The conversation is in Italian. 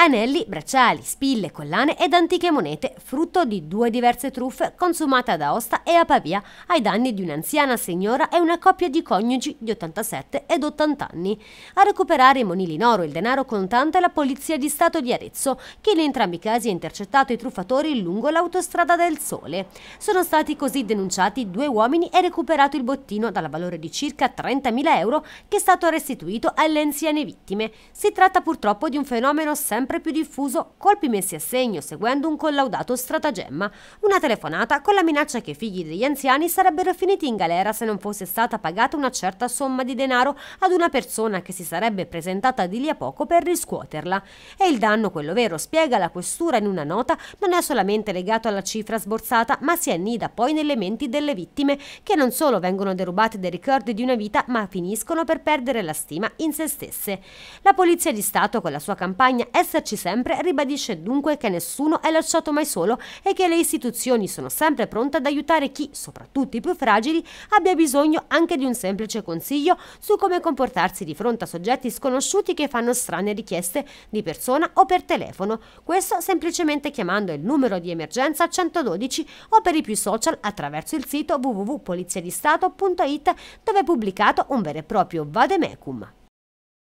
anelli, bracciali, spille, collane ed antiche monete, frutto di due diverse truffe consumate ad Aosta e a Pavia ai danni di un'anziana signora e una coppia di coniugi di 87 ed 80 anni. A recuperare i monili in oro e il denaro contante la Polizia di Stato di Arezzo, che in entrambi i casi ha intercettato i truffatori lungo l'autostrada del Sole. Sono stati così denunciati due uomini e recuperato il bottino dal valore di circa 30.000 euro che è stato restituito alle anziane vittime. Si tratta purtroppo di un fenomeno sempre sempre più diffuso colpi messi a segno seguendo un collaudato stratagemma, una telefonata con la minaccia che i figli degli anziani sarebbero finiti in galera se non fosse stata pagata una certa somma di denaro ad una persona che si sarebbe presentata di lì a poco per riscuoterla. E il danno, quello vero, spiega la questura in una nota, non è solamente legato alla cifra sborsata, ma si annida poi nelle menti delle vittime che non solo vengono derubate dei ricordi di una vita, ma finiscono per perdere la stima in se stesse. La Polizia di Stato con la sua campagna SOS esserci sempre, ribadisce dunque che nessuno è lasciato mai solo e che le istituzioni sono sempre pronte ad aiutare chi, soprattutto i più fragili, abbia bisogno anche di un semplice consiglio su come comportarsi di fronte a soggetti sconosciuti che fanno strane richieste di persona o per telefono. Questo semplicemente chiamando il numero di emergenza 112 o per i più social attraverso il sito www.poliziadistato.it dove è pubblicato un vero e proprio vademecum.